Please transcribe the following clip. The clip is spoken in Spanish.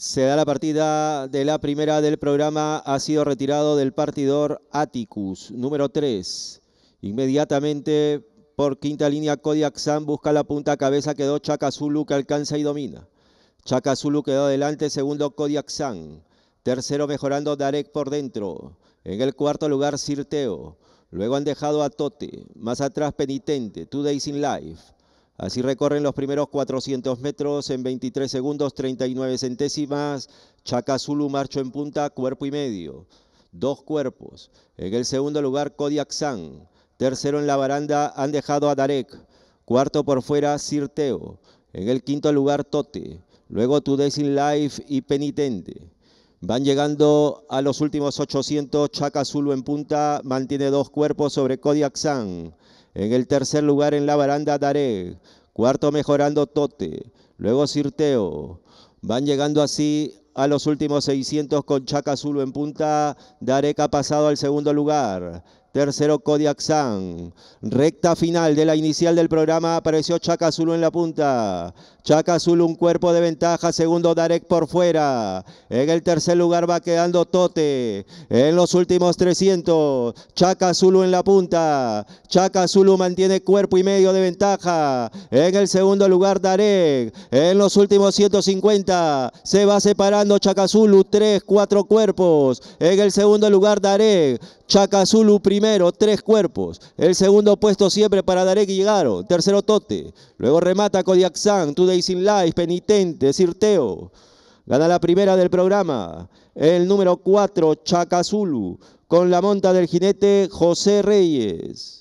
Se da la partida de la primera del programa. Ha sido retirado del partidor Atticus, número 3. Inmediatamente por quinta línea Kodiak San busca la punta cabeza. Quedó Chaka que alcanza y domina. Chaka quedó adelante. Segundo Kodiak San. Tercero mejorando Darek por dentro. En el cuarto lugar Sirteo, Luego han dejado a Tote. Más atrás Penitente. Two Days in Life. Así recorren los primeros 400 metros en 23 segundos 39 centésimas. Zulu marchó en punta, cuerpo y medio. Dos cuerpos. En el segundo lugar, Kodiak San. Tercero en la baranda, han dejado a Darek. Cuarto por fuera, Sirteo. En el quinto lugar, Tote. Luego Today's in Life y Penitente. Van llegando a los últimos 800. Chacazulu en punta mantiene dos cuerpos sobre Kodiak San. En el tercer lugar en la baranda Daré. Cuarto mejorando Tote. Luego Sirteo. Van llegando así a los últimos 600 con Chaca azul en punta. ha pasado al segundo lugar. Tercero, Kodiak San. Recta final de la inicial del programa apareció Chaca Zulu en la punta. Chaca Zulu un cuerpo de ventaja. Segundo, Darek por fuera. En el tercer lugar va quedando Tote. En los últimos 300, Chaca Zulu en la punta. Chaca Zulu mantiene cuerpo y medio de ventaja. En el segundo lugar, Darek. En los últimos 150, se va separando Chaca Zulu. Tres, cuatro cuerpos. En el segundo lugar, Darek. Chacazulu primero, tres cuerpos. El segundo puesto siempre para Darek y Tercero Tote. Luego remata Kodiaksan, Today in Life, Penitente, Sirteo. Gana la primera del programa. El número cuatro Chacazulu, con la monta del jinete José Reyes.